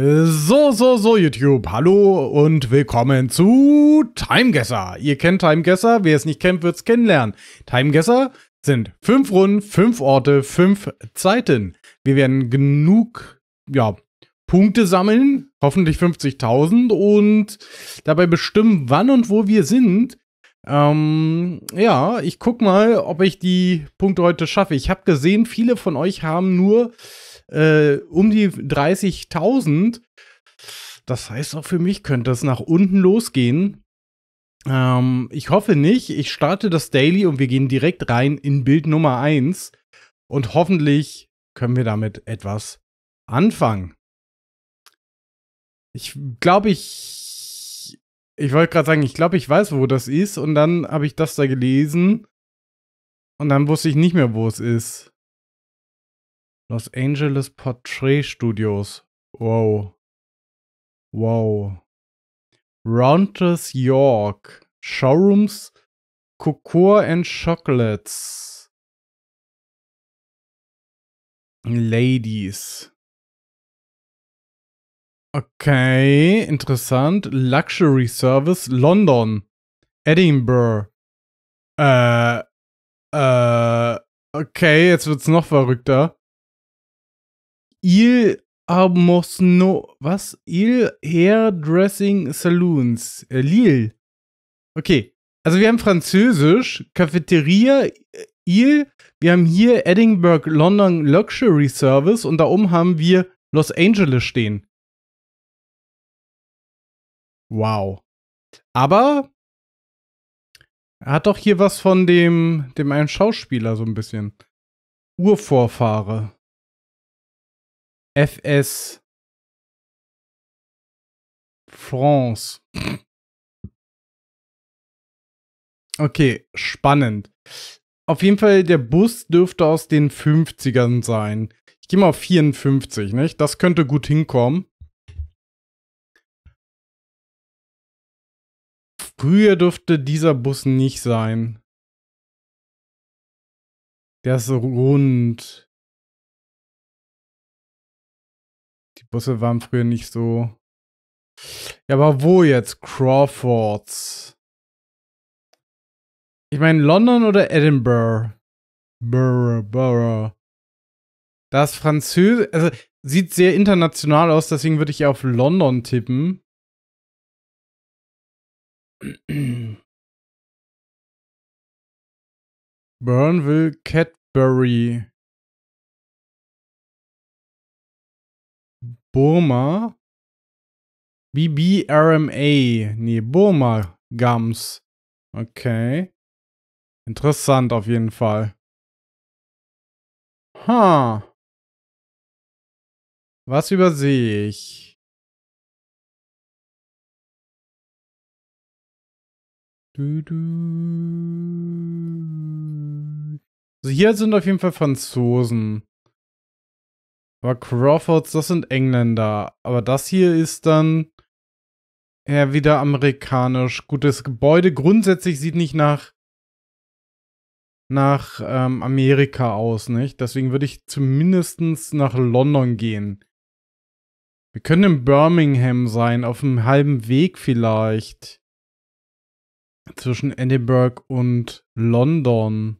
So, so, so, YouTube. Hallo und willkommen zu Timeguesser. Ihr kennt Timeguesser. Wer es nicht kennt, wird es kennenlernen. Timeguesser sind fünf Runden, fünf Orte, fünf Zeiten. Wir werden genug, ja, Punkte sammeln. Hoffentlich 50.000 und dabei bestimmen, wann und wo wir sind. Ähm, ja, ich guck mal, ob ich die Punkte heute schaffe. Ich habe gesehen, viele von euch haben nur äh, um die 30.000. Das heißt, auch für mich könnte das nach unten losgehen. Ähm, ich hoffe nicht. Ich starte das Daily und wir gehen direkt rein in Bild Nummer 1. Und hoffentlich können wir damit etwas anfangen. Ich glaube, ich. Ich wollte gerade sagen, ich glaube, ich weiß, wo das ist. Und dann habe ich das da gelesen. Und dann wusste ich nicht mehr, wo es ist. Los Angeles Portrait Studios. Wow. Wow. Rounders York. Showrooms Cocoa and Chocolates. Ladies. Okay, interessant. Luxury Service London. Edinburgh. Äh, äh, okay, jetzt wird's noch verrückter. Il Amosno, was? Il Hairdressing Saloons. Äh, Lille. Okay. Also wir haben Französisch, Cafeteria, äh, Il. Wir haben hier Edinburgh London Luxury Service und da oben haben wir Los Angeles stehen. Wow. Aber er hat doch hier was von dem, dem einen Schauspieler so ein bisschen. Urvorfahre. FS France. Okay, spannend. Auf jeden Fall, der Bus dürfte aus den 50ern sein. Ich gehe mal auf 54, nicht? Das könnte gut hinkommen. Früher dürfte dieser Bus nicht sein. Der ist rund. Busse waren früher nicht so. Ja, aber wo jetzt? Crawfords. Ich meine, London oder Edinburgh? Borough, Borough. Das Französisch. Also, sieht sehr international aus, deswegen würde ich auf London tippen. Burnville Cadbury. Burma. BBRMA. Nee, Burma Gums. Okay. Interessant auf jeden Fall. Ha. Huh. Was übersehe ich? Du, du. Also hier sind auf jeden Fall Franzosen. Aber Crawfords, das sind Engländer. Aber das hier ist dann eher wieder amerikanisch. Gut, das Gebäude grundsätzlich sieht nicht nach, nach ähm, Amerika aus, nicht? Deswegen würde ich zumindest nach London gehen. Wir können in Birmingham sein, auf einem halben Weg vielleicht. Zwischen Edinburgh und London.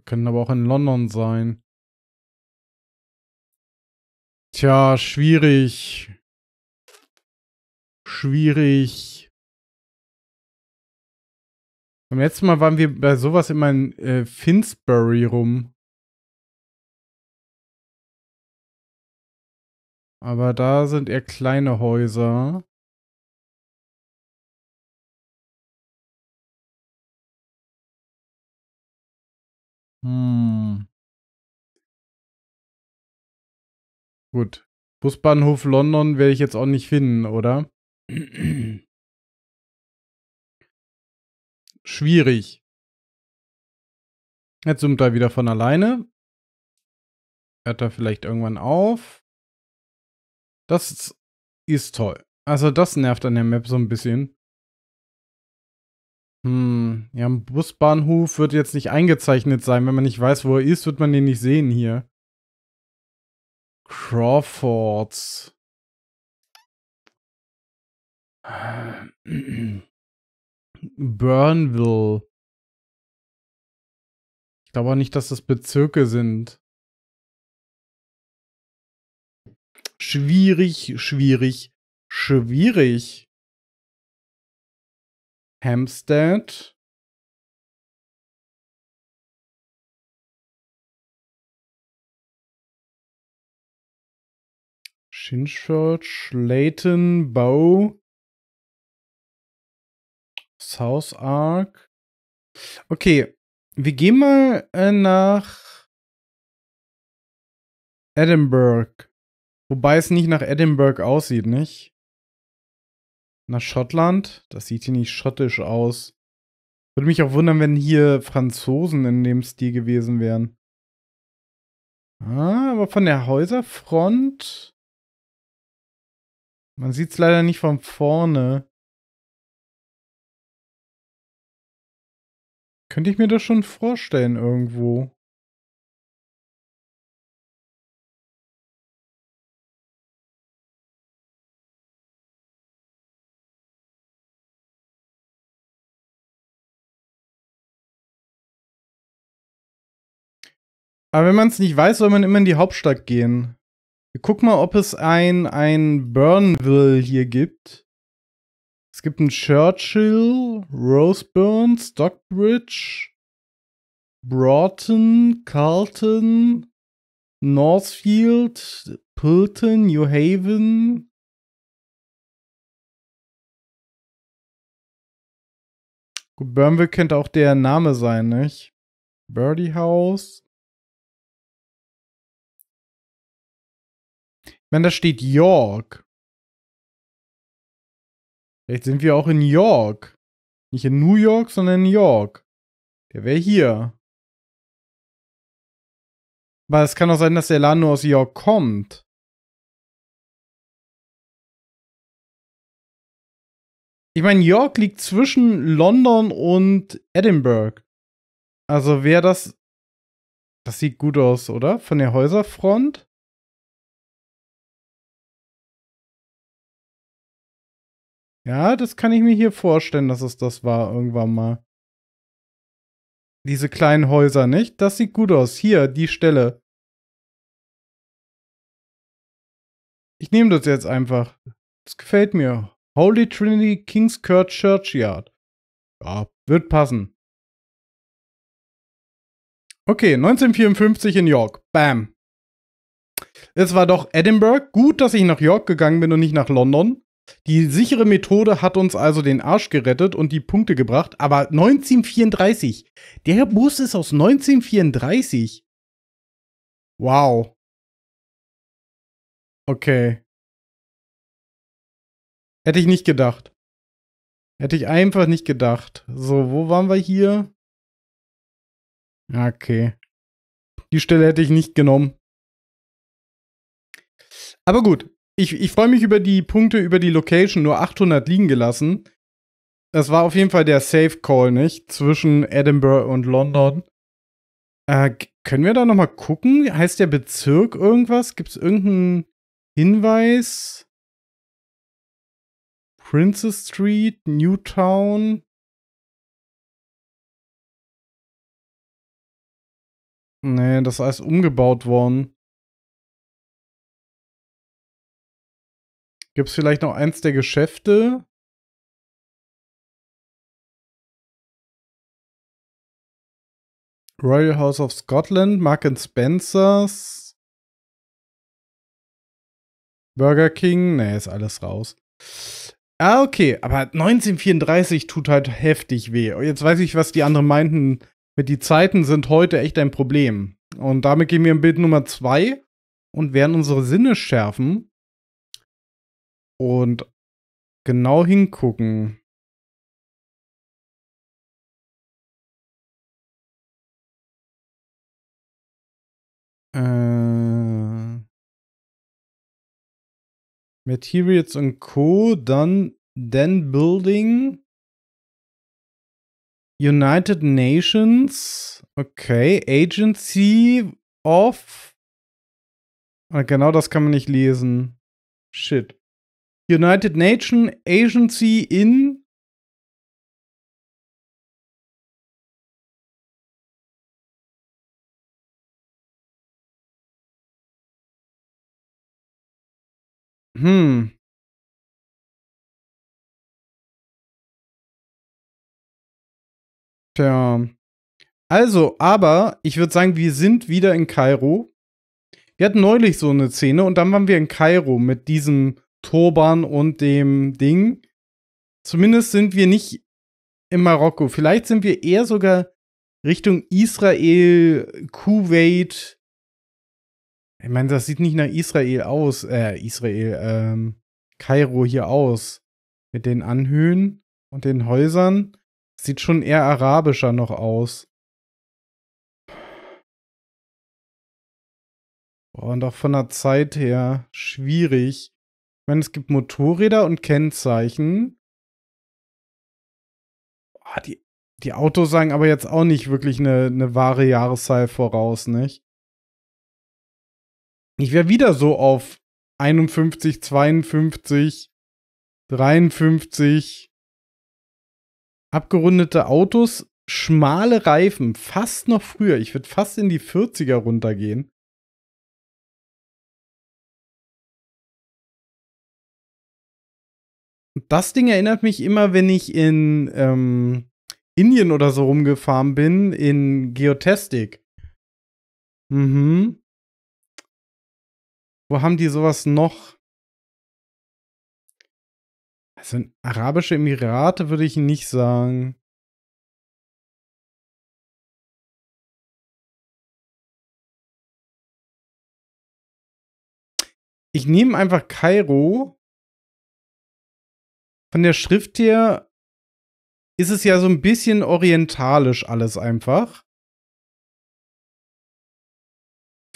Wir können aber auch in London sein. Tja, schwierig. Schwierig. Beim letzten Mal waren wir bei sowas immer in äh, Finsbury rum. Aber da sind eher kleine Häuser. Hm. Gut. Busbahnhof London werde ich jetzt auch nicht finden, oder? Schwierig. Jetzt zoomt er wieder von alleine. Hört er vielleicht irgendwann auf. Das ist toll. Also das nervt an der Map so ein bisschen. Hm, ja, ein Busbahnhof wird jetzt nicht eingezeichnet sein. Wenn man nicht weiß, wo er ist, wird man den nicht sehen hier. Crawfords. Burnville. Ich glaube auch nicht, dass das Bezirke sind. Schwierig, schwierig, schwierig. Hampstead. Shinchurch, Layton, Bow, South Ark. Okay, wir gehen mal äh, nach Edinburgh. Wobei es nicht nach Edinburgh aussieht, nicht? nach Schottland. Das sieht hier nicht schottisch aus. Würde mich auch wundern, wenn hier Franzosen in dem Stil gewesen wären. Ah, aber von der Häuserfront. Man sieht es leider nicht von vorne. Könnte ich mir das schon vorstellen irgendwo. Aber wenn man es nicht weiß, soll man immer in die Hauptstadt gehen. Guck mal, ob es ein, ein Burnville hier gibt. Es gibt ein Churchill, Roseburn, Stockbridge, Broughton, Carlton, Northfield, Pilton, New Haven, Burnville könnte auch der Name sein, nicht? Birdie House. meine, da steht York. Vielleicht sind wir auch in York. Nicht in New York, sondern in York. Der wäre hier. Aber es kann auch sein, dass der Laden nur aus York kommt. Ich meine, York liegt zwischen London und Edinburgh. Also wäre das. Das sieht gut aus, oder? Von der Häuserfront? Ja, das kann ich mir hier vorstellen, dass es das war irgendwann mal. Diese kleinen Häuser, nicht? Das sieht gut aus. Hier, die Stelle. Ich nehme das jetzt einfach. Das gefällt mir. Holy Trinity King's Court Churchyard. Ja, wird passen. Okay, 1954 in York. Bam. Es war doch Edinburgh. Gut, dass ich nach York gegangen bin und nicht nach London. Die sichere Methode hat uns also den Arsch gerettet und die Punkte gebracht, aber 1934. Der Bus ist aus 1934. Wow. Okay. Hätte ich nicht gedacht. Hätte ich einfach nicht gedacht. So, wo waren wir hier? Okay. Die Stelle hätte ich nicht genommen. Aber gut, ich, ich freue mich über die Punkte, über die Location, nur 800 liegen gelassen. Das war auf jeden Fall der Safe Call, nicht? Zwischen Edinburgh und London. Äh, können wir da nochmal gucken? Heißt der Bezirk irgendwas? Gibt es irgendeinen Hinweis? Princess Street, Newtown. Nee, das ist alles umgebaut worden. Gibt es vielleicht noch eins der Geschäfte? Royal House of Scotland, Mark and Spencers, Burger King, ne, ist alles raus. Ah, okay, aber 1934 tut halt heftig weh. Jetzt weiß ich, was die anderen meinten. Mit die Zeiten sind heute echt ein Problem. Und damit gehen wir in Bild Nummer 2 und werden unsere Sinne schärfen und genau hingucken. Äh, Materials und Co. Dann then Building. United Nations. Okay. Agency of. Ah, genau das kann man nicht lesen. Shit. United Nations Agency in Hm. Tja. Also, aber ich würde sagen, wir sind wieder in Kairo. Wir hatten neulich so eine Szene und dann waren wir in Kairo mit diesem Turban und dem Ding. Zumindest sind wir nicht in Marokko. Vielleicht sind wir eher sogar Richtung Israel, Kuwait. Ich meine, das sieht nicht nach Israel aus, äh, Israel, ähm, Kairo hier aus. Mit den Anhöhen und den Häusern. Sieht schon eher arabischer noch aus. und auch von der Zeit her schwierig meine, es gibt Motorräder und Kennzeichen. Oh, die, die Autos sagen aber jetzt auch nicht wirklich eine, eine wahre Jahreszahl voraus, nicht? Ich wäre wieder so auf 51, 52, 53. Abgerundete Autos, schmale Reifen, fast noch früher. Ich würde fast in die 40er runtergehen. das Ding erinnert mich immer, wenn ich in ähm, Indien oder so rumgefahren bin, in Geotastic. Mhm. Wo haben die sowas noch? Also in Arabische Emirate würde ich nicht sagen. Ich nehme einfach Kairo von der Schrift her ist es ja so ein bisschen orientalisch alles einfach.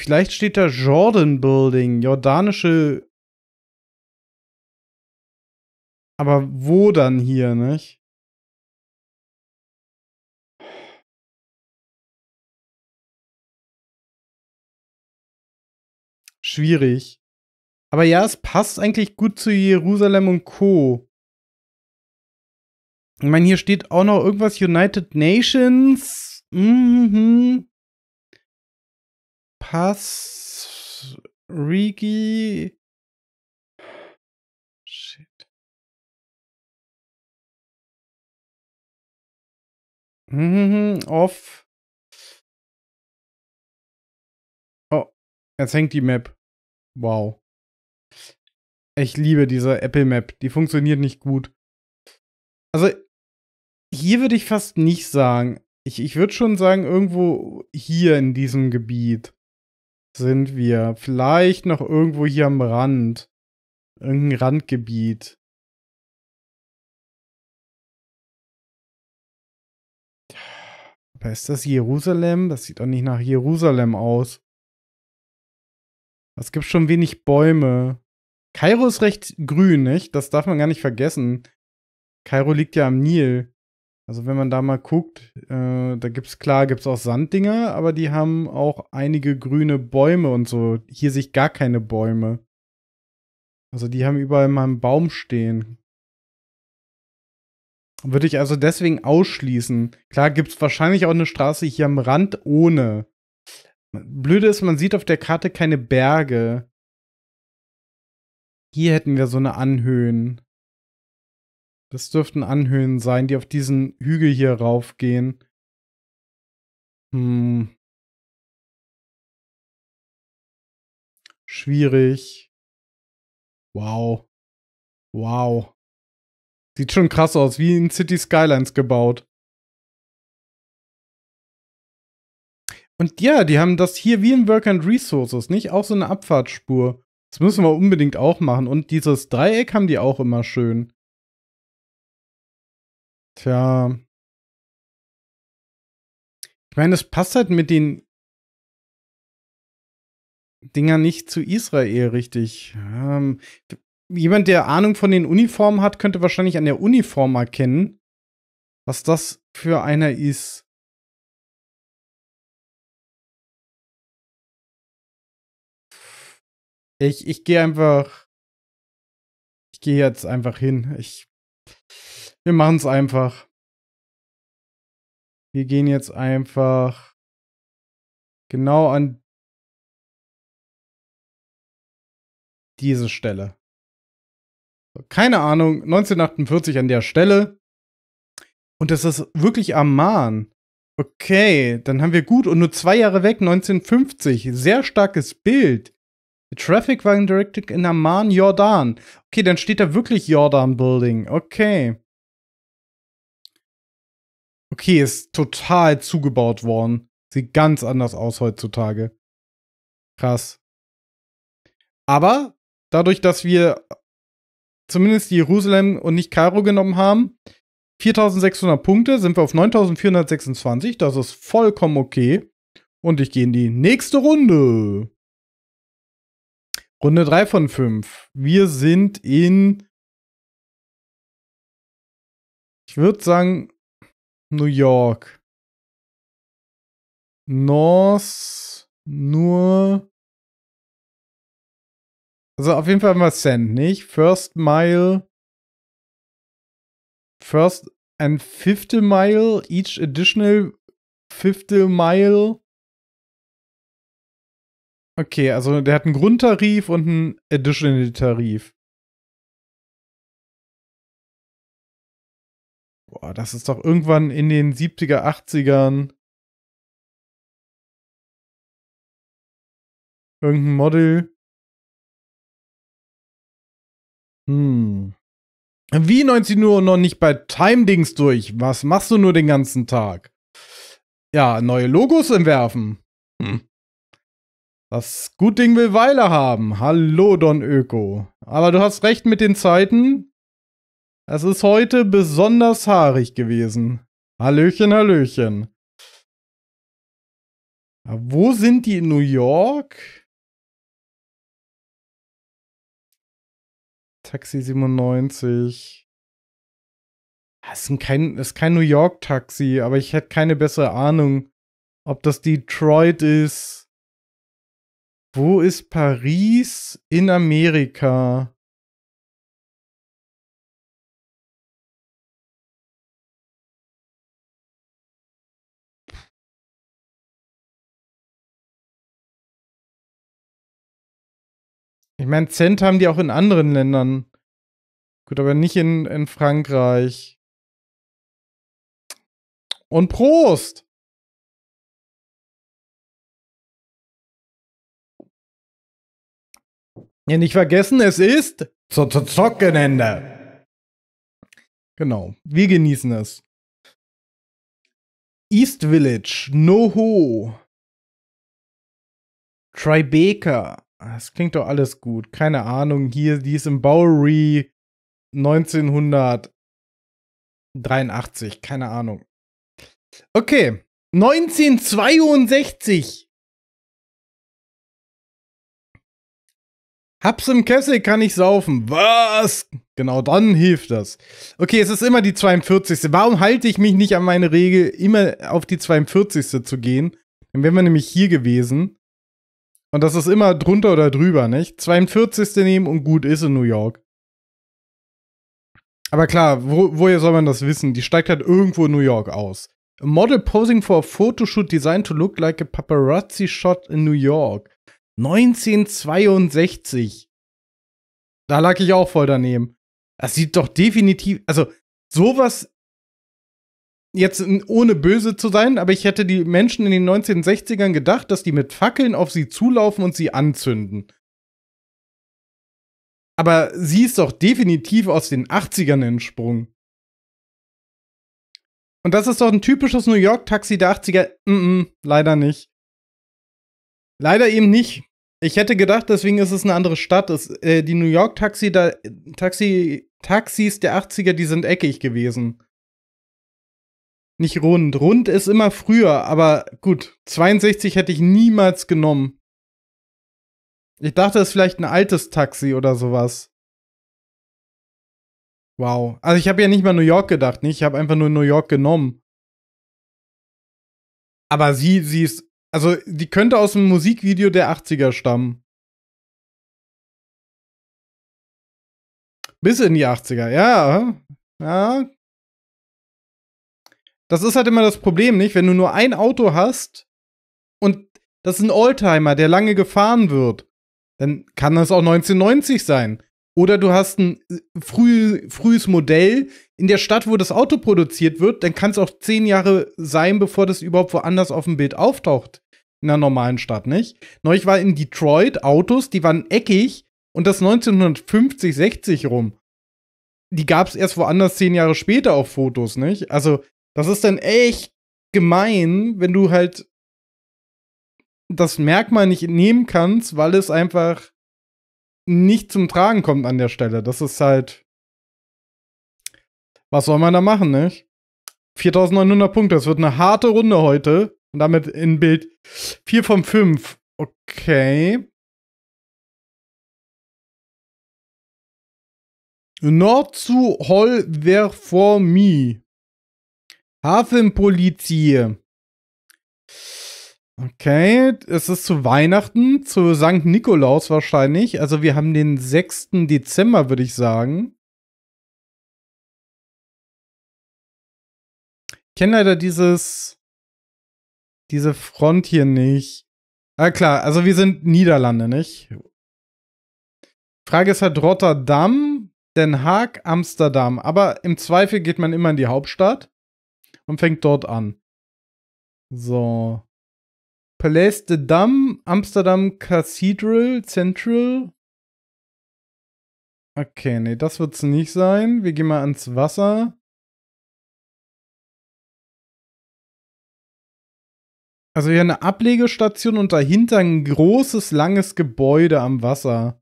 Vielleicht steht da Jordan Building, jordanische. Aber wo dann hier, nicht? Schwierig. Aber ja, es passt eigentlich gut zu Jerusalem und Co. Ich meine, hier steht auch noch irgendwas United Nations. Mhm. Pass. Rigi. Shit. Mhm, off. Oh, jetzt hängt die Map. Wow. Ich liebe diese Apple Map. Die funktioniert nicht gut. Also, hier würde ich fast nicht sagen. Ich, ich würde schon sagen, irgendwo hier in diesem Gebiet sind wir. Vielleicht noch irgendwo hier am Rand. Irgendein Randgebiet. Aber ist das Jerusalem? Das sieht doch nicht nach Jerusalem aus. Es gibt schon wenig Bäume. Kairo ist recht grün, nicht? Das darf man gar nicht vergessen. Kairo liegt ja am Nil. Also wenn man da mal guckt, äh, da gibt's klar, gibt's auch Sanddinger, aber die haben auch einige grüne Bäume und so. Hier sehe ich gar keine Bäume. Also die haben überall mal einen Baum stehen. Würde ich also deswegen ausschließen. Klar gibt's wahrscheinlich auch eine Straße hier am Rand ohne. Blöde ist, man sieht auf der Karte keine Berge. Hier hätten wir so eine Anhöhen. Das dürften Anhöhen sein, die auf diesen Hügel hier raufgehen. Hm. Schwierig. Wow. Wow. Sieht schon krass aus, wie in City Skylines gebaut. Und ja, die haben das hier wie in Work and Resources, nicht? Auch so eine Abfahrtsspur. Das müssen wir unbedingt auch machen. Und dieses Dreieck haben die auch immer schön. Tja. Ich meine, das passt halt mit den Dingern nicht zu Israel richtig. Ähm, jemand, der Ahnung von den Uniformen hat, könnte wahrscheinlich an der Uniform erkennen, was das für einer ist. Ich, ich gehe einfach. Ich gehe jetzt einfach hin. Ich. Wir machen es einfach. Wir gehen jetzt einfach genau an diese Stelle. Keine Ahnung, 1948 an der Stelle. Und das ist wirklich Amman. Okay, dann haben wir gut und nur zwei Jahre weg, 1950. Sehr starkes Bild. The traffic was directed in Amman, Jordan. Okay, dann steht da wirklich Jordan Building. Okay. Okay, ist total zugebaut worden. Sieht ganz anders aus heutzutage. Krass. Aber dadurch, dass wir zumindest Jerusalem und nicht Kairo genommen haben, 4600 Punkte, sind wir auf 9426. Das ist vollkommen okay. Und ich gehe in die nächste Runde. Runde 3 von 5. Wir sind in. Ich würde sagen, New York. North nur. Also auf jeden Fall mal Cent, nicht? First Mile. First and fifth mile, each additional fifth mile. Okay, also der hat einen Grundtarif und einen Additional Tarif. Boah, das ist doch irgendwann in den 70er, 80ern. Irgendein Model. Hm. Wie 19 Uhr noch nicht bei Timedings durch? Was machst du nur den ganzen Tag? Ja, neue Logos entwerfen. Hm. Das Gutding will Weile haben. Hallo, Don Öko. Aber du hast recht mit den Zeiten. Es ist heute besonders haarig gewesen. Hallöchen, Hallöchen. Wo sind die in New York? Taxi 97. Ah, es ist kein, ist kein New York-Taxi, aber ich hätte keine bessere Ahnung, ob das Detroit ist. Wo ist Paris in Amerika? Ich meine, Cent haben die auch in anderen Ländern. Gut, aber nicht in, in Frankreich. Und Prost! Ja, nicht vergessen, es ist zu, Zockenende. Genau, wir genießen es. East Village, NoHo, Tribeca, das ah, klingt doch alles gut. Keine Ahnung. Hier, die ist im Bowery 1983. Keine Ahnung. Okay. 1962. Hab's im Kessel, kann ich saufen. Was? Genau, dann hilft das. Okay, es ist immer die 42. Warum halte ich mich nicht an meine Regel, immer auf die 42. zu gehen? Dann wären wir nämlich hier gewesen. Und das ist immer drunter oder drüber, nicht? 42. nehmen und gut ist in New York. Aber klar, wo, woher soll man das wissen? Die steigt halt irgendwo in New York aus. A model posing for a photoshoot designed to look like a paparazzi shot in New York. 1962. Da lag ich auch voll daneben. Das sieht doch definitiv, also sowas jetzt ohne böse zu sein, aber ich hätte die Menschen in den 1960ern gedacht, dass die mit Fackeln auf sie zulaufen und sie anzünden. Aber sie ist doch definitiv aus den 80ern entsprungen. Und das ist doch ein typisches New York-Taxi der 80er. Mm -mm, leider nicht. Leider eben nicht. Ich hätte gedacht, deswegen ist es eine andere Stadt. Es, äh, die New York-Taxi, Taxi, Taxis der 80er, die sind eckig gewesen nicht rund. Rund ist immer früher, aber gut, 62 hätte ich niemals genommen. Ich dachte, es ist vielleicht ein altes Taxi oder sowas. Wow. Also ich habe ja nicht mal New York gedacht, nicht? Ich habe einfach nur New York genommen. Aber sie, sie ist. Also, die könnte aus einem Musikvideo der 80er stammen. Bis in die 80er, ja. Ja, das ist halt immer das Problem, nicht? Wenn du nur ein Auto hast und das ist ein Oldtimer, der lange gefahren wird, dann kann das auch 1990 sein. Oder du hast ein äh, früh, frühes Modell in der Stadt, wo das Auto produziert wird, dann kann es auch zehn Jahre sein, bevor das überhaupt woanders auf dem Bild auftaucht. In einer normalen Stadt, nicht? Neulich war in Detroit Autos, die waren eckig und das 1950, 60 rum. Die gab es erst woanders zehn Jahre später auf Fotos, nicht? Also, das ist dann echt gemein, wenn du halt das Merkmal nicht nehmen kannst, weil es einfach nicht zum Tragen kommt an der Stelle. Das ist halt. Was soll man da machen, nicht? 4900 Punkte, das wird eine harte Runde heute. Und damit in Bild 4 von 5. Okay. Not zu hol wer for me. Hafenpolizei. Okay, es ist zu Weihnachten, zu St. Nikolaus wahrscheinlich. Also wir haben den 6. Dezember, würde ich sagen. Ich kenne leider dieses, diese Front hier nicht. Ah klar, also wir sind Niederlande, nicht? Frage ist halt Rotterdam, Den Haag, Amsterdam. Aber im Zweifel geht man immer in die Hauptstadt und fängt dort an. So. Palais de Dam, Amsterdam Cathedral, Central. Okay, nee, das wird's nicht sein. Wir gehen mal ans Wasser. Also hier eine Ablegestation und dahinter ein großes, langes Gebäude am Wasser.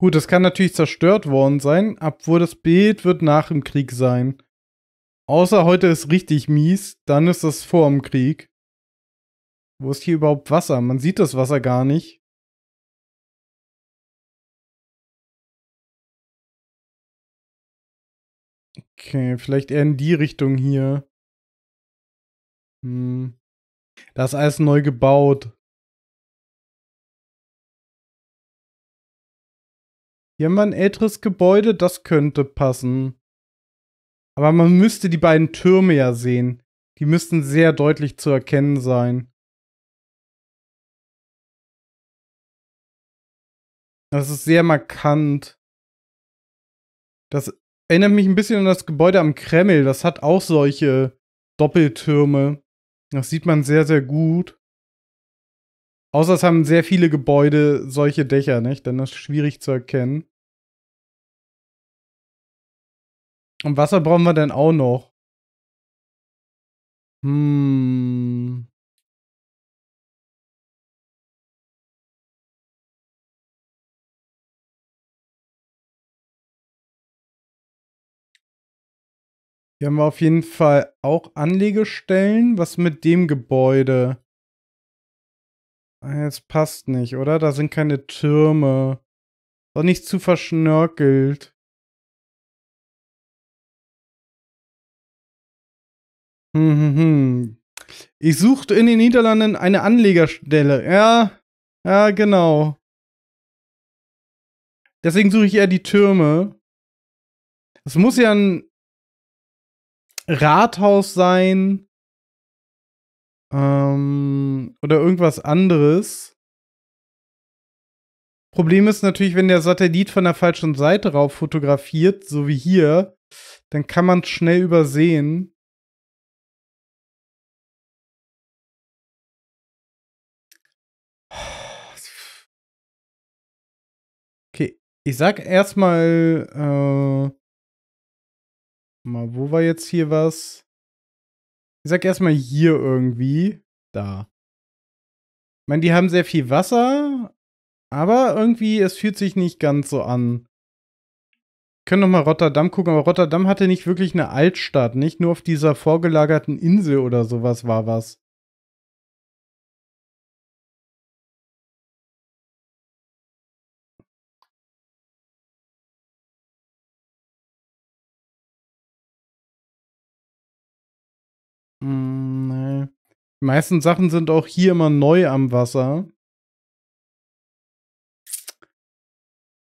Gut, das kann natürlich zerstört worden sein, obwohl das Bild wird nach dem Krieg sein. Außer heute ist richtig mies, dann ist das vor dem Krieg. Wo ist hier überhaupt Wasser? Man sieht das Wasser gar nicht. Okay, vielleicht eher in die Richtung hier. Hm. Das ist alles neu gebaut. Hier haben wir ein älteres Gebäude, das könnte passen. Aber man müsste die beiden Türme ja sehen. Die müssten sehr deutlich zu erkennen sein. Das ist sehr markant. Das erinnert mich ein bisschen an das Gebäude am Kreml. Das hat auch solche Doppeltürme. Das sieht man sehr, sehr gut. Außer es haben sehr viele Gebäude solche Dächer, nicht? Dann ist es schwierig zu erkennen. Und Wasser brauchen wir denn auch noch. Hm. Hier haben wir auf jeden Fall auch Anlegestellen. Was mit dem Gebäude? Ah, jetzt passt nicht, oder? Da sind keine Türme. Auch nicht zu verschnörkelt. Mhm. Ich suchte in den Niederlanden eine Anlegerstelle. Ja, ja, genau. Deswegen suche ich eher die Türme. Es muss ja ein Rathaus sein. Ähm, oder irgendwas anderes. Problem ist natürlich, wenn der Satellit von der falschen Seite rauf fotografiert, so wie hier, dann kann man es schnell übersehen. Ich sag erstmal, äh, mal, wo war jetzt hier was? Ich sag erstmal hier irgendwie. Da. Ich meine, die haben sehr viel Wasser, aber irgendwie, es fühlt sich nicht ganz so an. können noch mal Rotterdam gucken, aber Rotterdam hatte nicht wirklich eine Altstadt, nicht nur auf dieser vorgelagerten Insel oder sowas war was. Die meisten Sachen sind auch hier immer neu am Wasser.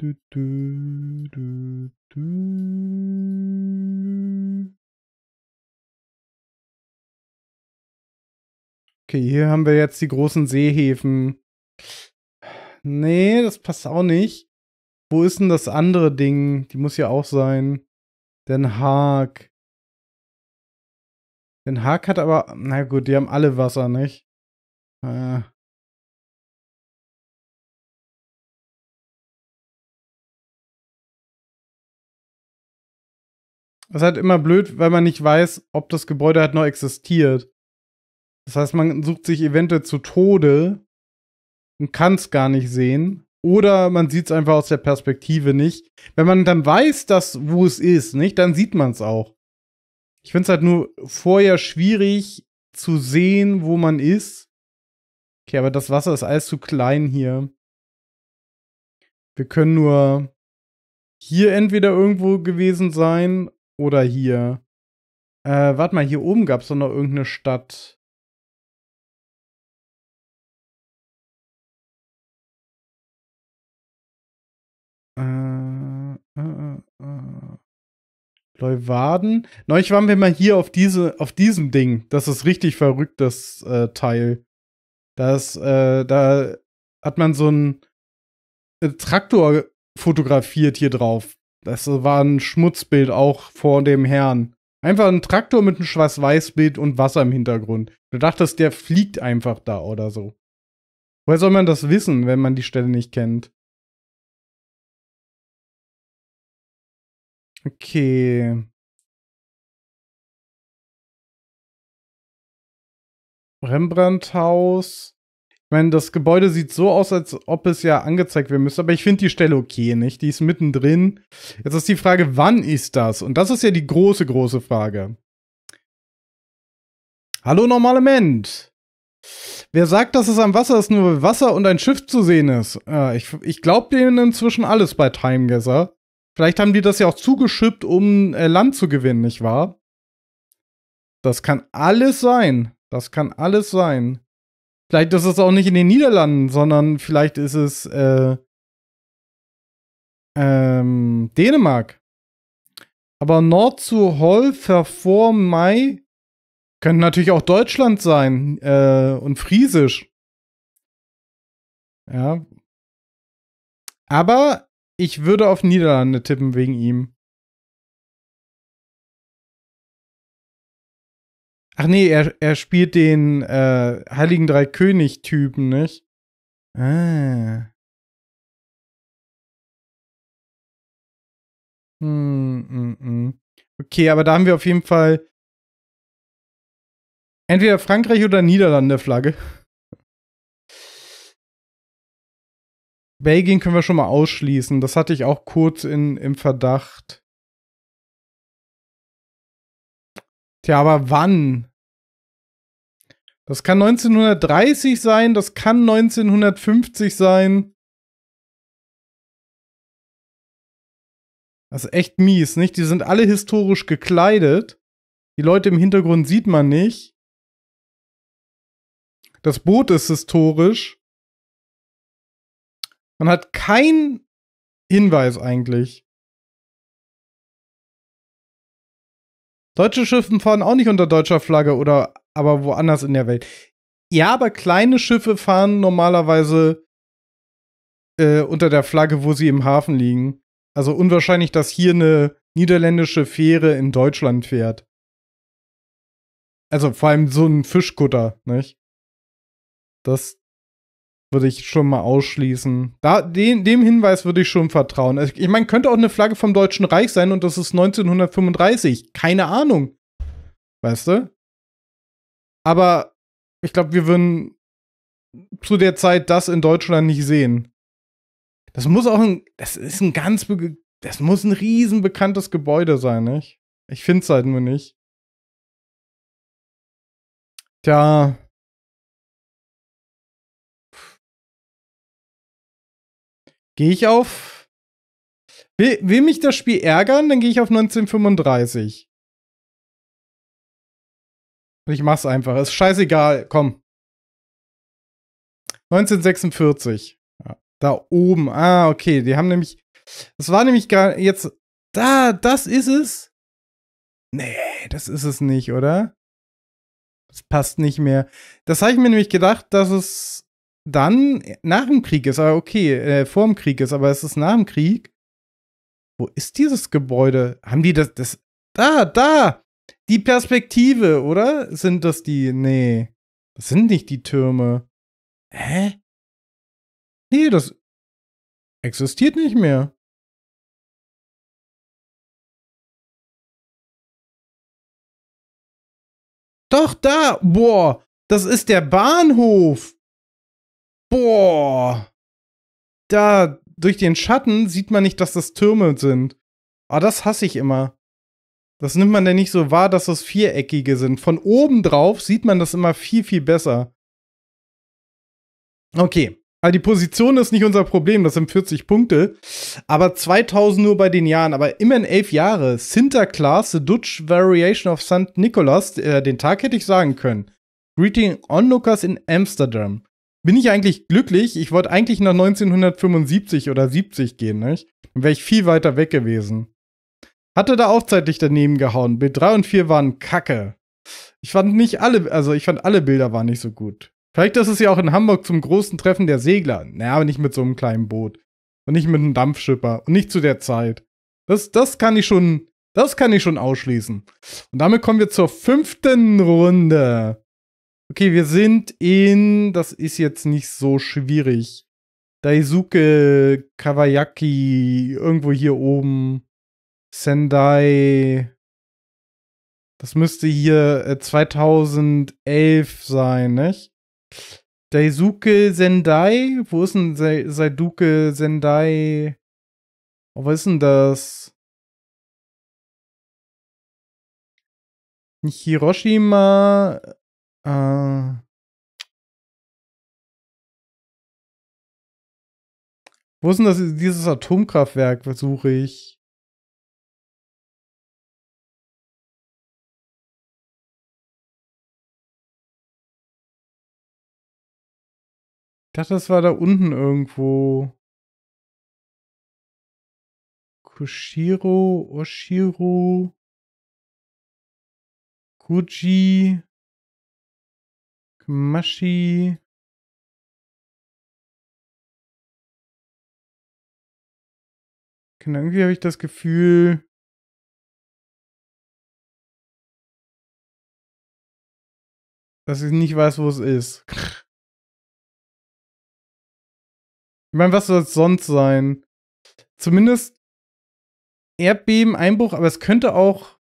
Du, du, du, okay, hier haben wir jetzt die großen Seehäfen. Nee, das passt auch nicht. Wo ist denn das andere Ding? Die muss ja auch sein. Den Haag. Den Haag hat aber, na gut, die haben alle Wasser, nicht? Äh. Das ist halt immer blöd, weil man nicht weiß, ob das Gebäude halt noch existiert. Das heißt, man sucht sich eventuell zu Tode und kann es gar nicht sehen. Oder man sieht es einfach aus der Perspektive nicht. Wenn man dann weiß, dass, wo es ist, nicht, dann sieht man es auch. Ich finde es halt nur vorher schwierig zu sehen, wo man ist. Okay, aber das Wasser ist alles zu klein hier. Wir können nur hier entweder irgendwo gewesen sein oder hier. Äh, warte mal, hier oben gab es doch noch irgendeine Stadt. Äh, äh, äh. äh. Leuwarden. Neulich waren wir mal hier auf, diese, auf diesem Ding. Das ist richtig verrückt, das äh, Teil. Das, äh, da hat man so einen äh, Traktor fotografiert hier drauf. Das war ein Schmutzbild auch vor dem Herrn. Einfach ein Traktor mit einem Schwarz-Weiß-Bild und Wasser im Hintergrund. Du dachtest, der fliegt einfach da oder so. Woher soll man das wissen, wenn man die Stelle nicht kennt? Okay. Rembrandthaus. Ich meine, das Gebäude sieht so aus, als ob es ja angezeigt werden müsste, aber ich finde die Stelle okay, nicht? Die ist mittendrin. Jetzt ist die Frage, wann ist das? Und das ist ja die große, große Frage. Hallo, normale Ment. Wer sagt, dass es am Wasser ist, nur Wasser und ein Schiff zu sehen ist? Äh, ich ich glaube denen inzwischen alles bei Timegesser. Vielleicht haben die das ja auch zugeschippt, um äh, Land zu gewinnen, nicht wahr? Das kann alles sein. Das kann alles sein. Vielleicht ist es auch nicht in den Niederlanden, sondern vielleicht ist es äh, ähm, Dänemark. Aber Nord zu Hol vervor Mai könnte natürlich auch Deutschland sein äh, und Friesisch. Ja. Aber ich würde auf Niederlande tippen wegen ihm. Ach nee, er, er spielt den äh, Heiligen Drei König-Typen, nicht? Ah. Hm, hm, hm. Okay, aber da haben wir auf jeden Fall entweder Frankreich oder Niederlande Flagge. Belgien können wir schon mal ausschließen. Das hatte ich auch kurz in, im Verdacht. Tja, aber wann? Das kann 1930 sein, das kann 1950 sein. Das ist echt mies, nicht? Die sind alle historisch gekleidet. Die Leute im Hintergrund sieht man nicht. Das Boot ist historisch. Man hat keinen Hinweis eigentlich. Deutsche Schiffe fahren auch nicht unter deutscher Flagge oder aber woanders in der Welt. Ja, aber kleine Schiffe fahren normalerweise äh, unter der Flagge, wo sie im Hafen liegen. Also unwahrscheinlich, dass hier eine niederländische Fähre in Deutschland fährt. Also vor allem so ein Fischkutter, nicht? Das würde ich schon mal ausschließen. Da, den, dem Hinweis würde ich schon vertrauen. Also, ich meine, könnte auch eine Flagge vom Deutschen Reich sein und das ist 1935. Keine Ahnung. Weißt du? Aber ich glaube, wir würden zu der Zeit das in Deutschland nicht sehen. Das muss auch ein, das ist ein ganz, das muss ein riesenbekanntes Gebäude sein, nicht? Ich finde es halt nur nicht. Tja, Gehe ich auf. Will, will mich das Spiel ärgern, dann gehe ich auf 1935. Und ich mach's einfach. Ist scheißegal. Komm. 1946. Ja, da oben. Ah, okay. Die haben nämlich. Das war nämlich gar. Jetzt. Da, das ist es. Nee, das ist es nicht, oder? Das passt nicht mehr. Das habe ich mir nämlich gedacht, dass es dann nach dem Krieg ist, aber okay, äh, vor dem Krieg ist, aber es ist nach dem Krieg. Wo ist dieses Gebäude? Haben die das, das, da, da, die Perspektive, oder? Sind das die, nee, das sind nicht die Türme. Hä? Nee, das existiert nicht mehr. Doch da, boah, das ist der Bahnhof. Boah. Da, durch den Schatten sieht man nicht, dass das Türme sind. Ah, das hasse ich immer. Das nimmt man denn nicht so wahr, dass das viereckige sind. Von oben drauf sieht man das immer viel, viel besser. Okay. Also die Position ist nicht unser Problem, das sind 40 Punkte. Aber 2000 nur bei den Jahren, aber immerhin elf Jahre. Sinterklaas, The Dutch Variation of St. Nicholas, äh, den Tag hätte ich sagen können. Greeting Onlookers in Amsterdam bin ich eigentlich glücklich? Ich wollte eigentlich nach 1975 oder 70 gehen, nicht? Dann wäre ich viel weiter weg gewesen. Hatte da auch zeitlich daneben gehauen. Bild 3 und 4 waren kacke. Ich fand nicht alle, also ich fand alle Bilder waren nicht so gut. Vielleicht ist es ja auch in Hamburg zum großen Treffen der Segler. Naja, aber nicht mit so einem kleinen Boot. Und nicht mit einem Dampfschipper. Und nicht zu der Zeit. Das, das kann ich schon, das kann ich schon ausschließen. Und damit kommen wir zur fünften Runde. Okay, wir sind in, das ist jetzt nicht so schwierig. Daisuke, Kawaiaki, irgendwo hier oben, Sendai. Das müsste hier äh, 2011 sein, nicht? Daisuke Sendai? Wo ist denn Se Saiduke Sendai? Oh, was ist denn das? Nicht Hiroshima, äh, wo ist denn das, dieses Atomkraftwerk, Versuche ich? Ich dachte, das war da unten irgendwo. Kushiro, Oshiro, Kuji. Maschi. Genau, irgendwie habe ich das Gefühl, dass ich nicht weiß, wo es ist. Ich meine, was soll es sonst sein? Zumindest Erdbeben, Einbruch, aber es könnte auch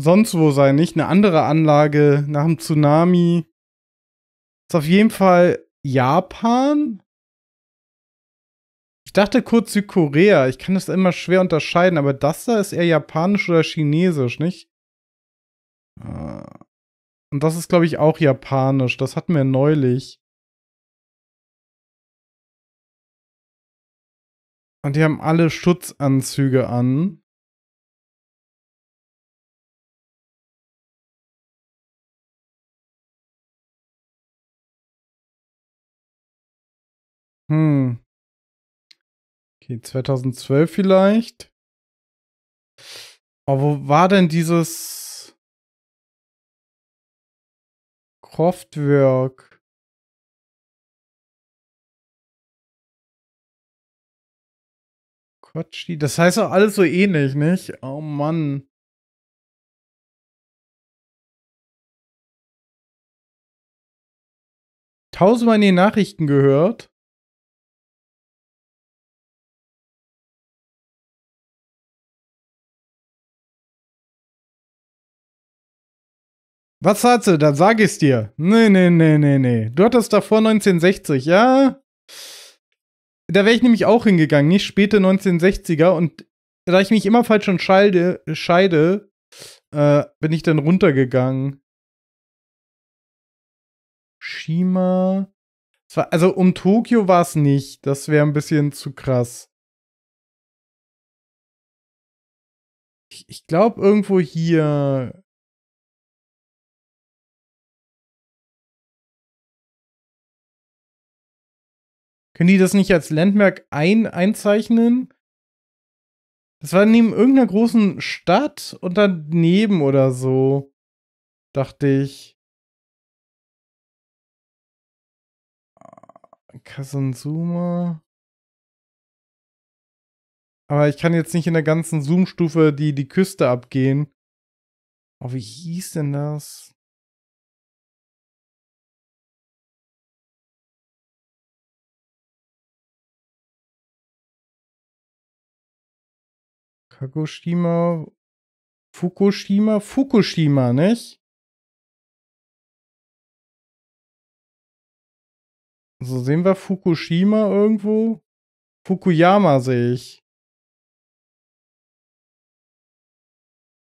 sonst wo sein, nicht eine andere Anlage nach dem Tsunami. Ist auf jeden Fall Japan. Ich dachte kurz Südkorea. Ich kann das immer schwer unterscheiden, aber das da ist eher japanisch oder chinesisch, nicht? Äh, und das ist, glaube ich, auch japanisch. Das hatten wir neulich. Und die haben alle Schutzanzüge an. Hm. Okay, 2012 vielleicht. Aber wo war denn dieses Kraftwerk? Kotschi, das heißt doch alles so ähnlich, nicht? Oh Mann. Tausendmal in den Nachrichten gehört. Was hat sie? Dann sag ich's dir. Nee, nee, nee, nee, nee. Du hattest davor 1960, ja? Da wäre ich nämlich auch hingegangen, nicht späte 1960er. Und da ich mich immer falsch entscheide, scheide, äh, bin ich dann runtergegangen. Shima. War, also um Tokio war es nicht. Das wäre ein bisschen zu krass. Ich, ich glaube irgendwo hier Können die das nicht als Landmark ein einzeichnen? Das war neben irgendeiner großen Stadt und daneben oder so. Dachte ich. Kasanzuma. Aber ich kann jetzt nicht in der ganzen Zoom-Stufe die, die Küste abgehen. Oh, wie hieß denn das? Kagoshima, Fukushima, Fukushima, nicht? So, sehen wir Fukushima irgendwo? Fukuyama sehe ich.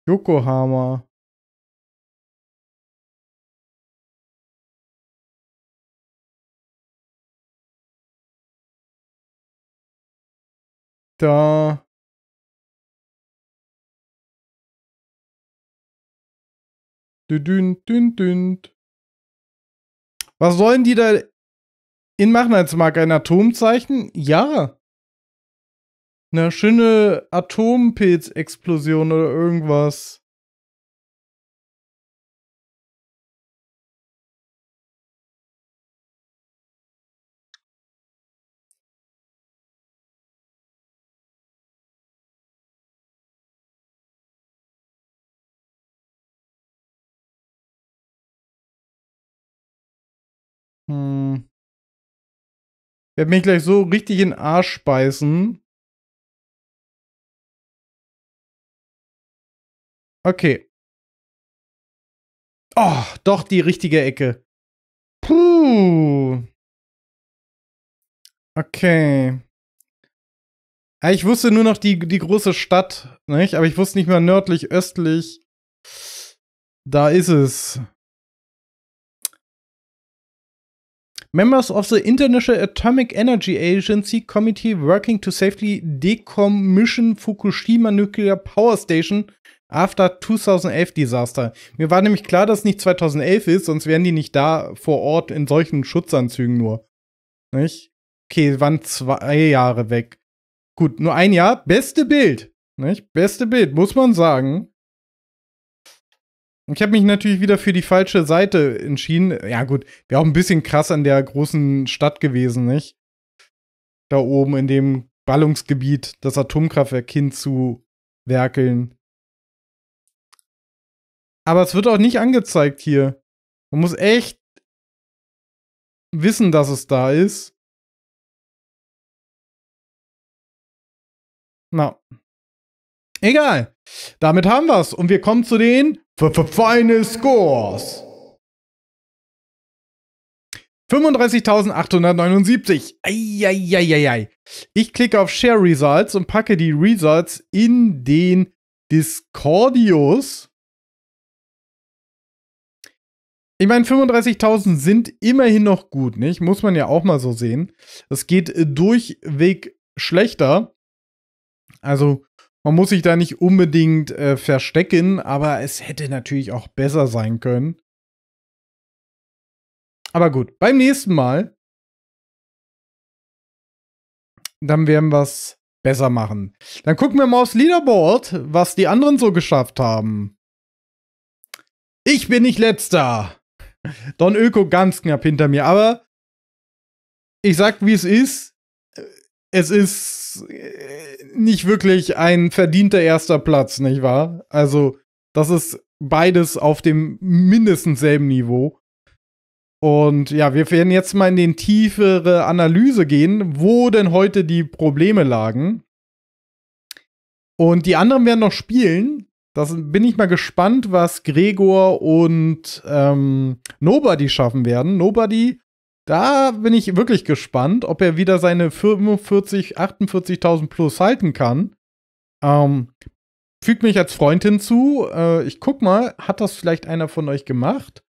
Yokohama. Da Dün, dün, dün. Was sollen die da in machen als Marke? Ein Atomzeichen? Ja. Eine schöne Atompilzexplosion oder irgendwas. werde mich gleich so richtig in den Arsch speisen. Okay. Oh, doch die richtige Ecke. Puh. Okay. ich wusste nur noch die, die große Stadt, nicht? Aber ich wusste nicht mehr nördlich, östlich. Da ist es. Members of the International Atomic Energy Agency Committee working to safely decommission Fukushima Nuclear Power Station after 2011 Disaster. Mir war nämlich klar, dass es nicht 2011 ist, sonst wären die nicht da vor Ort in solchen Schutzanzügen nur. Nicht? Okay, waren zwei Jahre weg. Gut, nur ein Jahr. Beste Bild. Nicht? Beste Bild, muss man sagen. Ich habe mich natürlich wieder für die falsche Seite entschieden. Ja, gut, wäre auch ein bisschen krass an der großen Stadt gewesen, nicht? Da oben in dem Ballungsgebiet das Atomkraftwerk hinzuwerkeln. Aber es wird auch nicht angezeigt hier. Man muss echt wissen, dass es da ist. Na. Egal. Damit haben wir es. Und wir kommen zu den F -f Feine Scores. 35.879. Eieieiei. Ich klicke auf Share Results und packe die Results in den Discordios. Ich meine, 35.000 sind immerhin noch gut, nicht? Muss man ja auch mal so sehen. Es geht durchweg schlechter. Also man muss sich da nicht unbedingt äh, verstecken, aber es hätte natürlich auch besser sein können. Aber gut, beim nächsten Mal, dann werden wir es besser machen. Dann gucken wir mal aufs Leaderboard, was die anderen so geschafft haben. Ich bin nicht letzter. Don Öko ganz knapp hinter mir, aber ich sag, wie es ist es ist äh, nicht wirklich ein verdienter erster Platz, nicht wahr? Also, das ist beides auf dem mindestens selben Niveau. Und ja, wir werden jetzt mal in die tiefere Analyse gehen, wo denn heute die Probleme lagen. Und die anderen werden noch spielen. Da bin ich mal gespannt, was Gregor und ähm, Nobody schaffen werden. Nobody da bin ich wirklich gespannt, ob er wieder seine 45, 48.000 plus halten kann. Ähm, fügt mich als Freund hinzu. Äh, ich guck mal, hat das vielleicht einer von euch gemacht?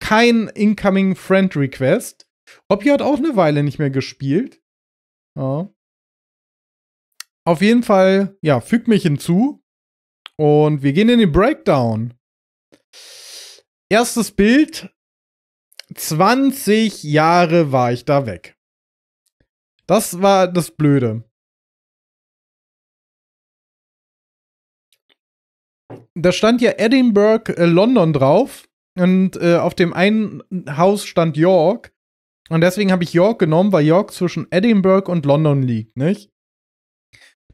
Kein Incoming Friend Request. Hoppy hat auch eine Weile nicht mehr gespielt. Ja. Auf jeden Fall, ja, fügt mich hinzu. Und wir gehen in den Breakdown. Erstes Bild 20 Jahre war ich da weg. Das war das Blöde. Da stand ja Edinburgh, äh, London drauf. Und äh, auf dem einen Haus stand York. Und deswegen habe ich York genommen, weil York zwischen Edinburgh und London liegt, nicht?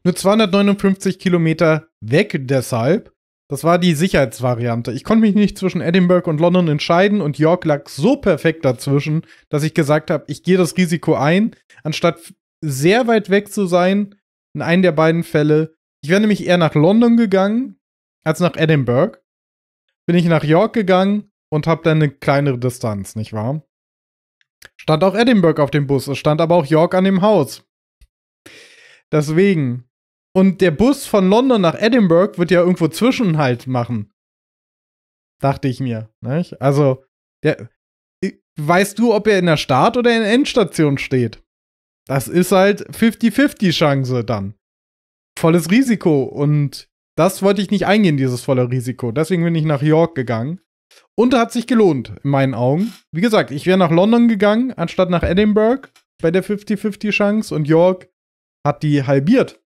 Nur 259 Kilometer weg deshalb. Das war die Sicherheitsvariante. Ich konnte mich nicht zwischen Edinburgh und London entscheiden und York lag so perfekt dazwischen, dass ich gesagt habe, ich gehe das Risiko ein, anstatt sehr weit weg zu sein in einem der beiden Fälle. Ich wäre nämlich eher nach London gegangen als nach Edinburgh. Bin ich nach York gegangen und habe dann eine kleinere Distanz, nicht wahr? Stand auch Edinburgh auf dem Bus, es stand aber auch York an dem Haus. Deswegen, und der Bus von London nach Edinburgh wird ja irgendwo Zwischenhalt machen. Dachte ich mir. Nicht? Also, der, weißt du, ob er in der Start- oder in der Endstation steht? Das ist halt 50-50 Chance dann. Volles Risiko. Und das wollte ich nicht eingehen, dieses volle Risiko. Deswegen bin ich nach York gegangen. Und hat sich gelohnt, in meinen Augen. Wie gesagt, ich wäre nach London gegangen, anstatt nach Edinburgh bei der 50-50 Chance. Und York hat die halbiert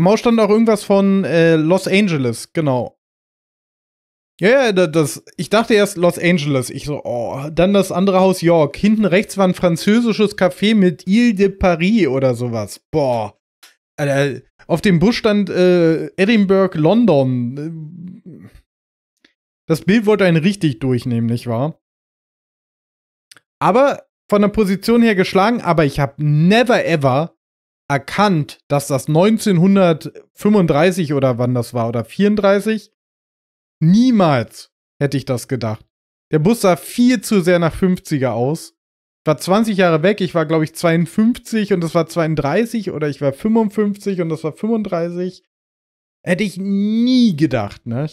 Mau stand auch irgendwas von äh, Los Angeles, genau. Ja, ja, das, ich dachte erst Los Angeles. Ich so, oh, dann das andere Haus York. Hinten rechts war ein französisches Café mit Ile de Paris oder sowas. Boah. Alter, auf dem Bus stand äh, Edinburgh, London. Das Bild wollte einen richtig durchnehmen, nicht wahr? Aber von der Position her geschlagen, aber ich habe never ever erkannt, dass das 1935 oder wann das war oder 34 niemals hätte ich das gedacht. Der Bus sah viel zu sehr nach 50er aus. War 20 Jahre weg, ich war glaube ich 52 und das war 32 oder ich war 55 und das war 35. Hätte ich nie gedacht, ne?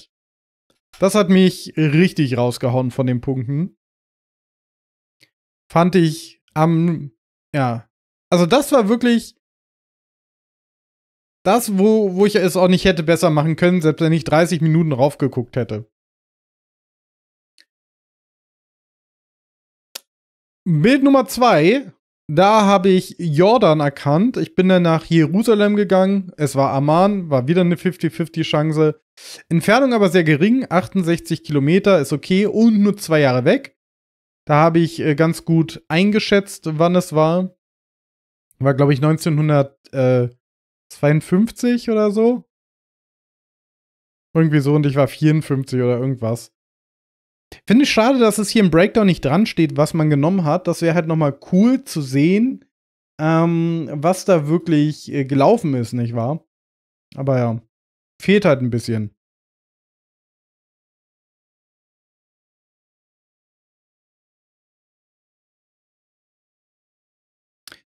Das hat mich richtig rausgehauen von den Punkten. Fand ich am, ja. Also das war wirklich das, wo, wo ich es auch nicht hätte besser machen können, selbst wenn ich 30 Minuten raufgeguckt hätte. Bild Nummer 2, da habe ich Jordan erkannt. Ich bin dann nach Jerusalem gegangen. Es war Amman, war wieder eine 50-50 Chance. Entfernung aber sehr gering, 68 Kilometer ist okay und nur zwei Jahre weg. Da habe ich äh, ganz gut eingeschätzt, wann es war. War, glaube ich, 1900, äh, 52 oder so. Irgendwie so und ich war 54 oder irgendwas. Finde ich schade, dass es hier im Breakdown nicht dran steht, was man genommen hat. Das wäre halt nochmal cool zu sehen, ähm, was da wirklich äh, gelaufen ist, nicht wahr? Aber ja, fehlt halt ein bisschen.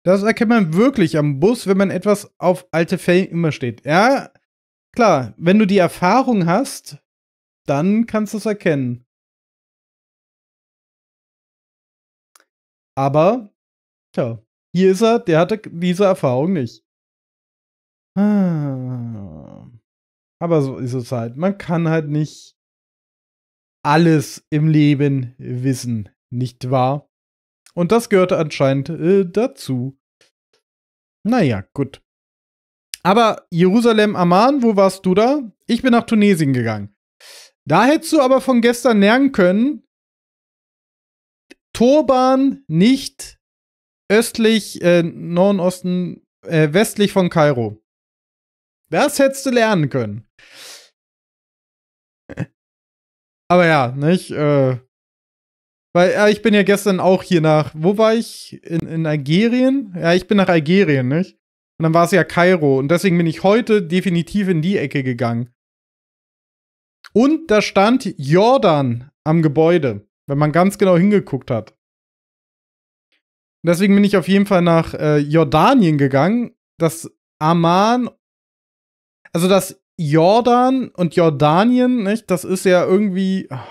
Das erkennt man wirklich am Bus, wenn man etwas auf alte Fällen immer steht. Ja, klar, wenn du die Erfahrung hast, dann kannst du es erkennen. Aber, tja, hier ist er, der hatte diese Erfahrung nicht. Ah, aber so ist es halt. Man kann halt nicht alles im Leben wissen, nicht wahr? Und das gehörte anscheinend äh, dazu. Naja, gut. Aber Jerusalem, Amman, wo warst du da? Ich bin nach Tunesien gegangen. Da hättest du aber von gestern lernen können, Turban nicht östlich, äh, Norden, Osten, äh, westlich von Kairo. Das hättest du lernen können. Aber ja, nicht? Äh, weil ja, ich bin ja gestern auch hier nach, wo war ich? In, in Algerien? Ja, ich bin nach Algerien, nicht? Und dann war es ja Kairo. Und deswegen bin ich heute definitiv in die Ecke gegangen. Und da stand Jordan am Gebäude, wenn man ganz genau hingeguckt hat. Und deswegen bin ich auf jeden Fall nach äh, Jordanien gegangen. Das Amman, also das Jordan und Jordanien, nicht? Das ist ja irgendwie. Ach,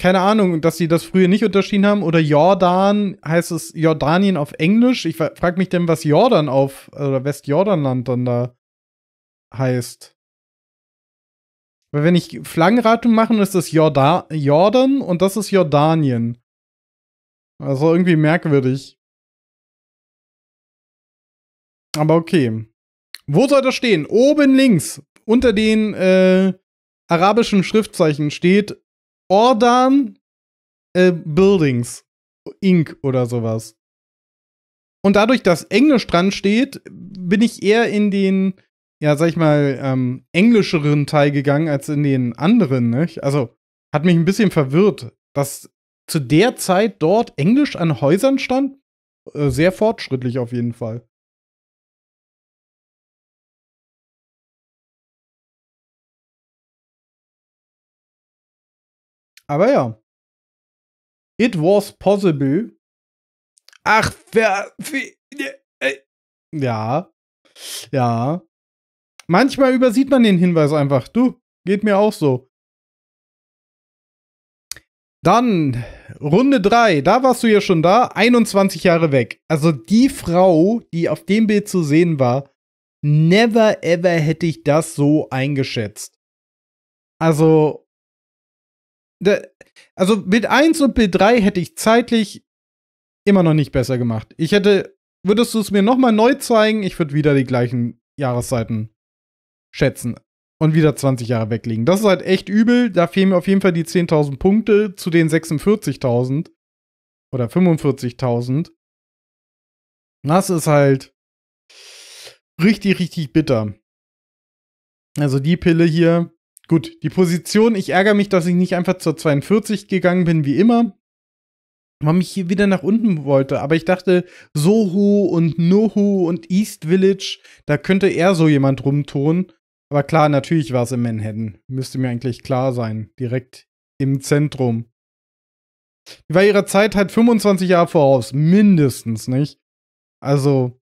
keine Ahnung, dass sie das früher nicht unterschieden haben. Oder Jordan heißt es Jordanien auf Englisch. Ich frage mich denn, was Jordan auf oder Westjordanland dann da heißt. Weil wenn ich Flaggenratung mache, ist das Jorda Jordan und das ist Jordanien. Also irgendwie merkwürdig. Aber okay. Wo soll das stehen? Oben links unter den äh, arabischen Schriftzeichen steht Ordan äh, Buildings Inc. oder sowas. Und dadurch, dass Englisch dran steht, bin ich eher in den, ja, sag ich mal, ähm, englischeren Teil gegangen als in den anderen, nicht? Also, hat mich ein bisschen verwirrt, dass zu der Zeit dort Englisch an Häusern stand. Äh, sehr fortschrittlich auf jeden Fall. Aber ja. It was possible. Ach, wer. Ne, ja. Ja. Manchmal übersieht man den Hinweis einfach. Du, geht mir auch so. Dann Runde 3, da warst du ja schon da, 21 Jahre weg. Also die Frau, die auf dem Bild zu sehen war, never ever hätte ich das so eingeschätzt. Also also Bild 1 und Bild 3 hätte ich zeitlich immer noch nicht besser gemacht. Ich hätte, würdest du es mir nochmal neu zeigen, ich würde wieder die gleichen Jahreszeiten schätzen und wieder 20 Jahre weglegen. Das ist halt echt übel. Da fehlen mir auf jeden Fall die 10.000 Punkte zu den 46.000 oder 45.000. Das ist halt richtig, richtig bitter. Also die Pille hier Gut, die Position, ich ärgere mich, dass ich nicht einfach zur 42 gegangen bin, wie immer. Weil mich hier wieder nach unten wollte. Aber ich dachte, Soho und Nohu und East Village, da könnte eher so jemand rumtun. Aber klar, natürlich war es in Manhattan. Müsste mir eigentlich klar sein. Direkt im Zentrum. Die war ihrer Zeit halt 25 Jahre voraus. Mindestens, nicht? Also,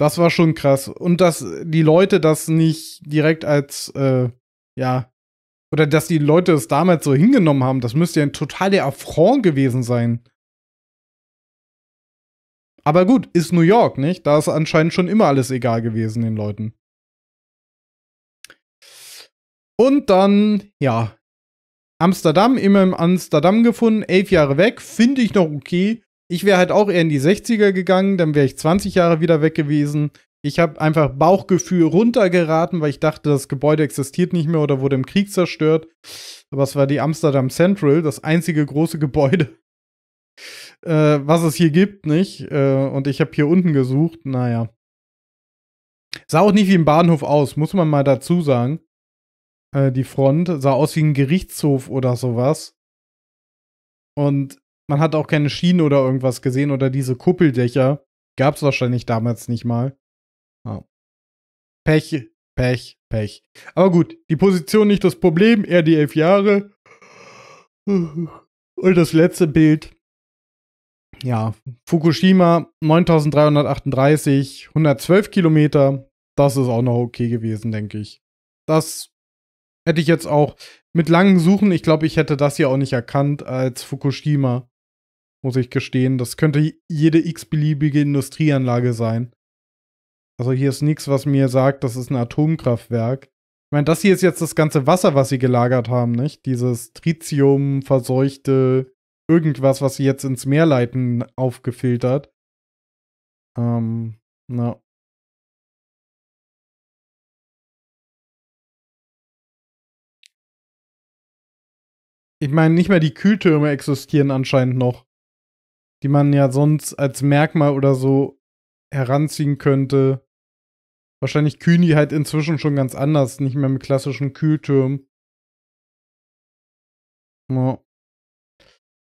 das war schon krass. Und dass die Leute das nicht direkt als äh, ja, oder dass die Leute es damals so hingenommen haben, das müsste ja ein totaler Affront gewesen sein. Aber gut, ist New York, nicht? Da ist anscheinend schon immer alles egal gewesen den Leuten. Und dann, ja, Amsterdam, immer im Amsterdam gefunden, elf Jahre weg, finde ich noch okay. Ich wäre halt auch eher in die 60er gegangen, dann wäre ich 20 Jahre wieder weg gewesen. Ich habe einfach Bauchgefühl runtergeraten, weil ich dachte, das Gebäude existiert nicht mehr oder wurde im Krieg zerstört. Aber es war die Amsterdam Central, das einzige große Gebäude, äh, was es hier gibt, nicht? Äh, und ich habe hier unten gesucht. Naja. Sah auch nicht wie ein Bahnhof aus, muss man mal dazu sagen. Äh, die Front sah aus wie ein Gerichtshof oder sowas. Und man hat auch keine Schienen oder irgendwas gesehen oder diese Kuppeldächer. Gab es wahrscheinlich damals nicht mal. Ja. Pech, Pech, Pech. Aber gut, die Position nicht das Problem, eher die elf Jahre. Und das letzte Bild. Ja, Fukushima 9338, 112 Kilometer. Das ist auch noch okay gewesen, denke ich. Das hätte ich jetzt auch mit langen Suchen. Ich glaube, ich hätte das hier auch nicht erkannt als Fukushima. Muss ich gestehen. Das könnte jede x-beliebige Industrieanlage sein. Also hier ist nichts, was mir sagt, das ist ein Atomkraftwerk. Ich meine, das hier ist jetzt das ganze Wasser, was sie gelagert haben, nicht? Dieses Tritium verseuchte irgendwas, was sie jetzt ins Meer leiten, aufgefiltert. Ähm, na. Ich meine, nicht mehr die Kühltürme existieren anscheinend noch, die man ja sonst als Merkmal oder so heranziehen könnte, Wahrscheinlich kühlen die halt inzwischen schon ganz anders, nicht mehr mit klassischen Kühltürmen. Ja.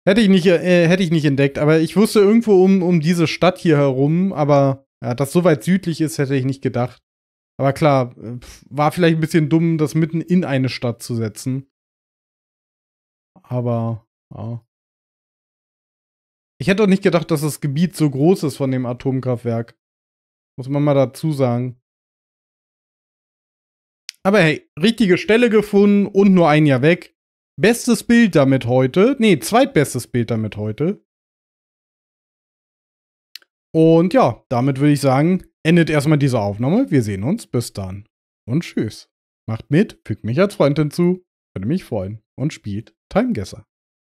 Hätte ich nicht, äh, hätte ich nicht entdeckt, aber ich wusste irgendwo um, um diese Stadt hier herum, aber ja, dass so weit südlich ist, hätte ich nicht gedacht. Aber klar, äh, war vielleicht ein bisschen dumm, das mitten in eine Stadt zu setzen. Aber, ja. Ich hätte auch nicht gedacht, dass das Gebiet so groß ist von dem Atomkraftwerk. Muss man mal dazu sagen. Aber hey, richtige Stelle gefunden und nur ein Jahr weg. Bestes Bild damit heute. Nee, zweitbestes Bild damit heute. Und ja, damit würde ich sagen, endet erstmal diese Aufnahme. Wir sehen uns. Bis dann. Und tschüss. Macht mit, fügt mich als Freund hinzu. Würde mich freuen. Und spielt Timegesser.